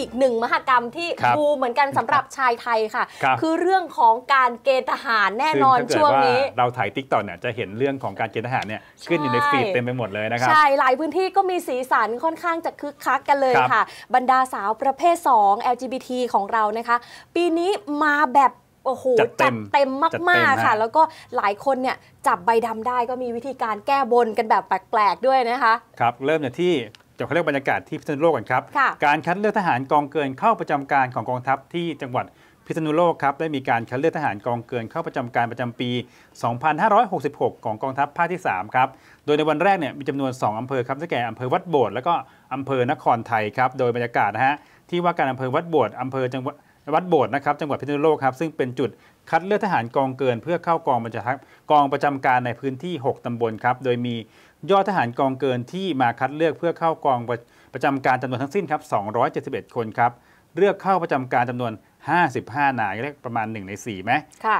อีกหนึ่งมหกรรมที่ดูเหมือนกันสำหรับชายไทยค่ะคคือเรื่องของการเกณฑ์ทหารแน่นอนช่วงนี้เราถ่ายติ๊กต่อเนี่ยจะเห็นเรื่องของการเกณฑ์ทหารเนี่ยขึ้นอยู่ในฟีดเต็มไปหมดเลยนะครับใช่หลายพื้นที่ก็มีสีสันค่อนข้างจะคึกคักกันเลยค่ะ บรรดาสาวประเภท 2 LGBT ของเรานะคะ ปีนี้มาแบบโอ้โหจัดเต็มมากๆค่ะ แล้วก็หลายคนเนี่ยจับใบดำได้ก็มีวิธีการแก้บนกันแบบแปลกๆ ด้วยนะคะครับเริ่มจากที่จากเขาเรียกบรรยากาศที่พิษณุโลกกันครับการคัดเลือกทหารกองเกินเข้าประจำการของกองทัพที่จังหวัดพิษณุโลกครับได้มีการคัดเลือกทหารกองเกินเข้าประจำการประจำปี 2566 ของกองทัพภาคที่3ครับโดยในวันแรกเนี่ยมีจำนวน 2อำเภอครับได้แก่อำเภอวัดโบดและก็อำเภอนครไทยครับโดยบรรยากาศนะฮะที่ว่าการอำเภอวัดโบดอำเภอจังหวัดวัดโบดนะครับจังหวัดพิษณุโลกครับ ซึ่งเป็นจุดคัดเลือกทหารกองเกินเพื่อเข้ากองบัญชากองประจำการในพื้นที่ 6ตำบลครับโดยมียอดทหารกองเกินที่มาคัดเลือกเพื่อเข้ากองประจำการจำนวนทั้งสิ้นครับ 271 คนครับ เลือกเข้าประจำการจำนวน 55 นายเรีกประมาณ 1 ใน4ไหม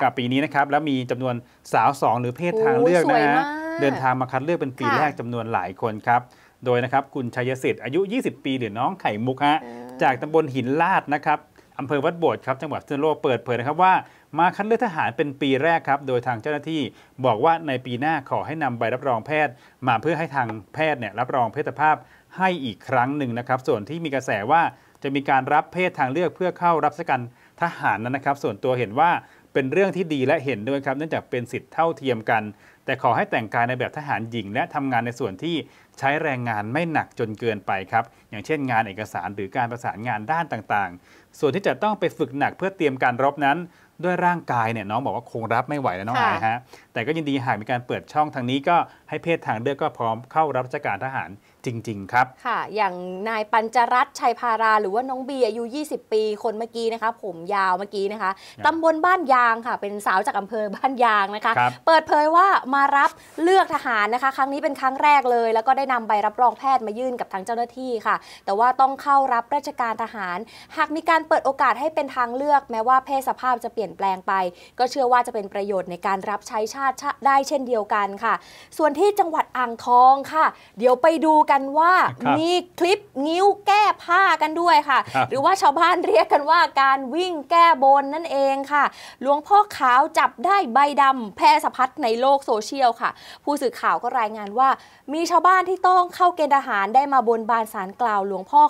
กับปีนี้นะครับ แล้วมีจำนวนสาว2หรือเพศทางเลือกนะะเดินทางมาคัดเลือกเป็นปีแรกจำนวนหลายคนครับ โดยนะครับ คุณชัยสิทธิ์อายุ 20 ปีหรือน้องไข่มุกฮะจากตำบลหินลาดนะครับอำเภอวัดโบดครับจังหวัดพิษณุโลกเปิดเผยนะครับว่ามาคัดเลือกทหารเป็นปีแรกครับ โดยทางเจ้าหน้าที่ บอกว่าในปีหน้าขอให้นำใบรับรองแพทย์ มาเพื่อให้ทางแพทย์เนี่ยรับรองเพศภาพให้อีกครั้งหนึ่งนะครับ ส่วนที่มีกระแสว่าจะมีการรับเพศทางเลือกเพื่อเข้ารับราชการทหารนั้นนะครับ ส่วนตัวเห็นว่าเป็นเรื่องที่ดีและเห็นด้วยครับเนื่องจากเป็นสิทธิเท่าเทียมกันแต่ขอให้แต่งกายในแบบทหารหญิงและทำงานในส่วนที่ใช้แรงงานไม่หนักจนเกินไปครับอย่างเช่นงานเอกสารหรือการประสานงานด้านต่าง ๆ ส่วนที่จะต้องไปฝึกหนักเพื่อเตรียมการรบนั้น ด้วยร่างกายเนี่ยน้องบอกว่าคงรับไม่ไหวแล้วน้องอายฮะแต่ก็ยินดีหากมีการเปิดช่องทางนี้ก็ให้เพศทางเลือกก็พร้อมเข้ารับราชการทหารจริงๆครับค่ะอย่างนายปัญจรัตชัยพารา หรือว่าน้องบีอายุ 20 ปีคนเมื่อกี้นะคะผมยาวเมื่อกี้นะคะตำบลบ้านยางค่ะ เป็นสาวจากอำเภอบ้านยางนะคะ เปิดเผยว่ามารับเลือกทหารนะคะครั้งนี้เป็นครั้งแรกเลย แล้วก็ได้นำใบรับรองแพทย์มายื่นกับทางเจ้าหน้าที่ค่ะ แต่ว่าต้องเข้ารับราชการทหาร หากมีการเปิดโอกาสให้เป็นทางเลือก แม้ว่าเพศสภาพจะเปลี่ยนแปลงไป ก็เชื่อว่าจะเป็นประโยชน์ในการรับใช้ชาติได้เช่นเดียวกันค่ะ ส่วนที่จังหวัดอ่างทองค่ะ เดี๋ยวไปดูกันว่ามีคลิปนิ้วแก้ผ้ากันด้วยค่ะ หรือว่าชาวบ้านเรียกกันว่าการวิ่งแก้บนนั่นเองค่ะ หลวงพ่อขาวจับได้ใบดำแพร่สะพัดในโลกโซเชียลค่ะ ผู้สื่อข่าวก็รายงานว่ามีชาวบ้านที่ต้องเข้าเกณฑ์ทหารได้มาบนบานสารกล่าวหลวงพ่อ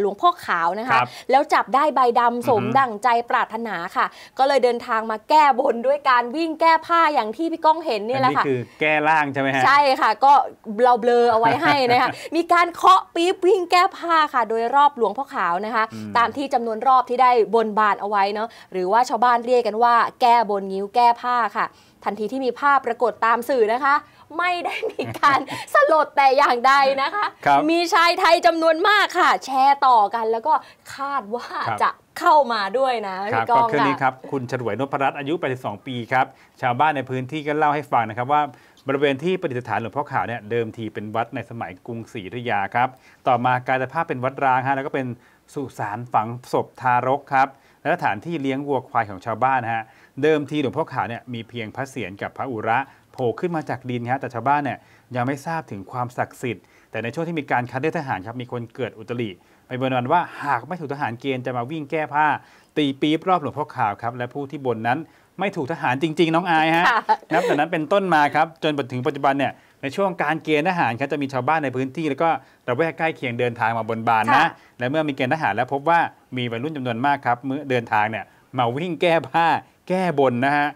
หลวงพ่อขาวนะคะ แล้วจับได้ใบดำสมดั่งใจปรารถนาค่ะ ก็เลยเดินทางมาแก้บนด้วยการวิ่งแก้ผ้าอย่างที่พี่ก้องเห็นนี่แหละค่ะคือแก้ล่างใช่ไหมฮะใช่ค่ะกก็เราเบลอเอาไว้ให้นะคะ มีการเคาะปี๊บวิ่งแก้ผ้าค่ะ โดยรอบหลวงพ่อขาวนะคะ ตามที่จำนวนรอบที่ได้บนบานเอาไว้เนาะ หรือว่าชาวบ้านเรียกกันว่าแก้บนงิ้วแก้ผ้าค่ะ ทันทีที่มีภาพปรากฏตามสื่อนะคะ ไม่ได้มีการสลดแต่อย่างใดนะคะ มีชายไทยจำนวนมากค่ะ แชร์ต่อกันแล้วก็คาดว่าจะเข้ามาด้วยนะครักองก็คืนนี้ครับคุณฉลวยนพรัตน์อายุ 82 ปีครับ ชาวบ้านในพื้นที่ก็เล่าให้ฟังนะครับว่า บริเวณที่ประดิษฐานหลวงพ่อขาว เนี่ย เดิมทีเป็นวัดในสมัยกรุงศรีอยุธยาครับ ต่อมากลายสภาพเป็นวัดร้างฮะ แล้วก็เป็น สุสานฝังศพทารกครับ และสถานที่เลี้ยงวัวควายของชาวบ้านฮะเดิมทีหลวงพ่อขาวเนี่ยมีเพียงพระเศียรกับพระอุระโผล่ขึ้นมาจากดินฮะแต่ชาวบ้านเนี่ยยังไม่ทราบถึงความศักดิ์สิทธิ์แต่ในช่วงที่มีการคัดเลือกทหารครับมีคนเกิดอุตริไปบนวันว่าหากไม่ถูกทหารเกณฑ์จะมาวิ่งแก้ผ้า ตีปี๊บรอบหลวงพ่อขาวครับและผู้ที่บนนั้นไม่ถูกทหารจริง ๆ น้องอายฮะนับแต่นั้นเป็นต้นมาครับจนถึงปัจจุบันเนี่ยในช่วงการเกณฑ์ทหารครับจะมีชาวบ้านในพื้นที่ แล้วก็ระแวกใกล้เคียงเดินทางมาบนบานนะและเมื่อมีเกณฑ์ทหารแล้วพบว่ามีวัยรุ่นจำนวนมากครับเมื่อเดินทางเนี่ยมาวิ่งแก้ผ้าแก้บนนะฮะ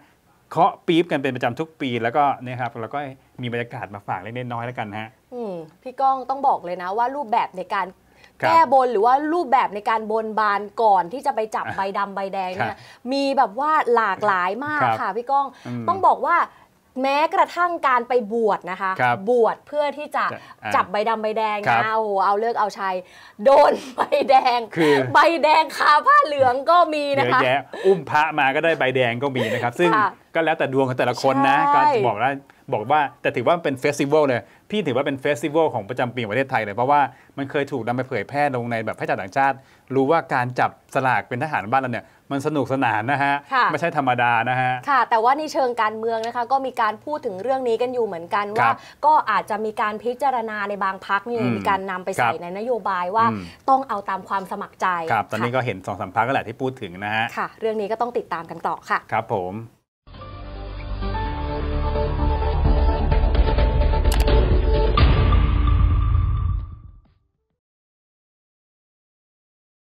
เคาะปี๊บกันเป็นประจำทุกปีแล้วก็เนี่ยครับแล้วก็มีบรรยากาศมาฝากเล็กน้อยแล้วกันฮะโพี่ก้องต้องบอกเลยนะว่ารูปแบบในการแก้บนหรือว่ารูปแบบในการบนบานก่อนที่จะไปจับใบดำใบแดงเนี่ยมีแบบว่าหลากหลายมากค่ะพี่ก้องต้องบอกว่าแม้กระทั่งการไปบวชนะคะคบบวชเพื่อที่จะจับใบดำใบแดงนะโอ้โหเอาเลือกเอาชัย โดนใบแดงคือใบแดงคาผ้าเหลืองก็มีนะคะแยอุ้มพระมาก็ได้ใบแดงก็มีนะครับ ซึ่งก็แล้วแต่ดวงของแต่ละคนนะการบอกว่าบอกว่าแต่ถือว่าเป็นเฟสติวัลเลยพี่ถือว่าเป็นเฟสติวัลของประจำปีของประเทศไทยเลย เพราะว่ามันเคยถูกนำไปเผยแพร่ลงในแบบให้ชาวต่างชาติ รู้ว่าการจับสลากเป็นทหารบ้านเราเนี่ยมันสนุกสนานนะฮะไม่ใช่ธรรมดานะฮะค่ะ แต่ว่าในเชิงการเมืองนะคะ ก็มีการพูดถึงเรื่องนี้กันอยู่เหมือนกันว่า ก็อาจจะมีการพิจารณาในบางพักนี่มีการนำไปใส่ในนโยบายว่า ต้องเอาตามความสมัครใจครับตอนนี้ก็เห็นสองสามพักก็แหละที่พูดถึงนะฮะค่ะ เรื่องนี้ก็ต้องติดตามกันต่อค่ะ ครับผม